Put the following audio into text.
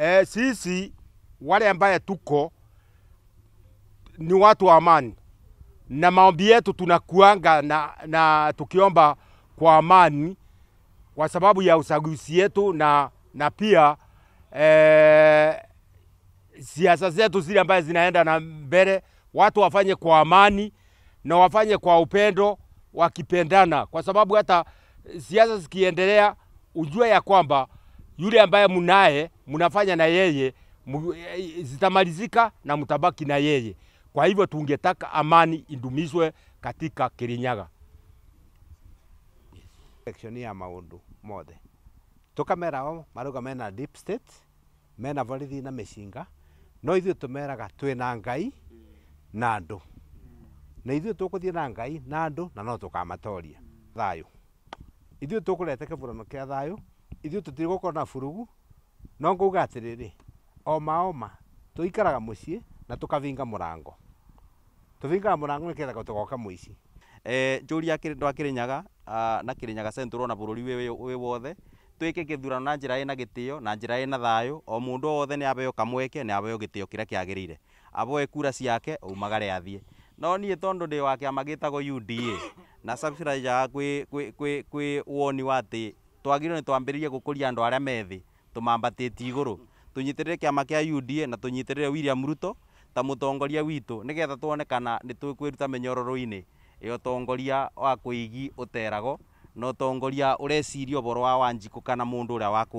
e, sisi wale ambaye tuko ni watu wa amani na maombi yetu tunakuanga na, na tukiomba kwa amani kwa sababu ya usagusi yetu na, na pia e, siasa zetu zile ambaye zinaenda na mbele, watu wafanye kwa amani na wafanye kwa upendo wakipendana, kwa sababu hata siasa zikiendelea, ujue ya kwamba yule ambaye mnaye mnafanya na yeye eh, eh, zitamalizika na mtabaki na yeye. Kwa hivyo tungetaka amani idumizwe katika Kirinyaga. Section ya maundu mothe tukamerao maruga mena deep state mena borithi na micinga no ithuĩ tumeraga twĩ na ngai na andũ na ithuĩ tũkũthiĩ na ngai na andũ na no tũkamatoria thayũ ithuĩ tũkũrete kĩbũrano kĩa thayũ ithuĩ tũtirĩ gũkorwo na burugu no ngauga atĩrĩrĩ oma oma tũikaraga mũciĩ na tũkavinga mũrango tũvingaga mũrango nĩ kethaga tũgoka mũici eh, njũria andũ a kĩrĩnyaga ah, na kĩrĩnyaga central na bũrũri wĩ wothe twĩke gĩthurano na njĩra ĩna gĩtĩo na njĩra ĩna thayũ o mũndũ wothe nĩ abeo kamweke nĩ abeo gĩtĩo kĩrĩa kĩagĩrĩire aboe kura ciake aumagare athiĩ no niĩ tondũ ndĩ wa kĩama gĩtagwo UDA na subscribe kwĩ kwĩ kwĩ woni wa atĩ twagirwo nä twambä gukuria andu aria methi tumambatä iguru igå rå tå nyitä rä re kä ama kä a uda na tå nyitä rä re william ruto ta må tongoria witå nä getha twonekana nä tå kwä ruta mänyororo-inä ä tongoria wa kå igi å terago na å tongoria å reciria å wa wanjikå kana må ndå å rä a wakå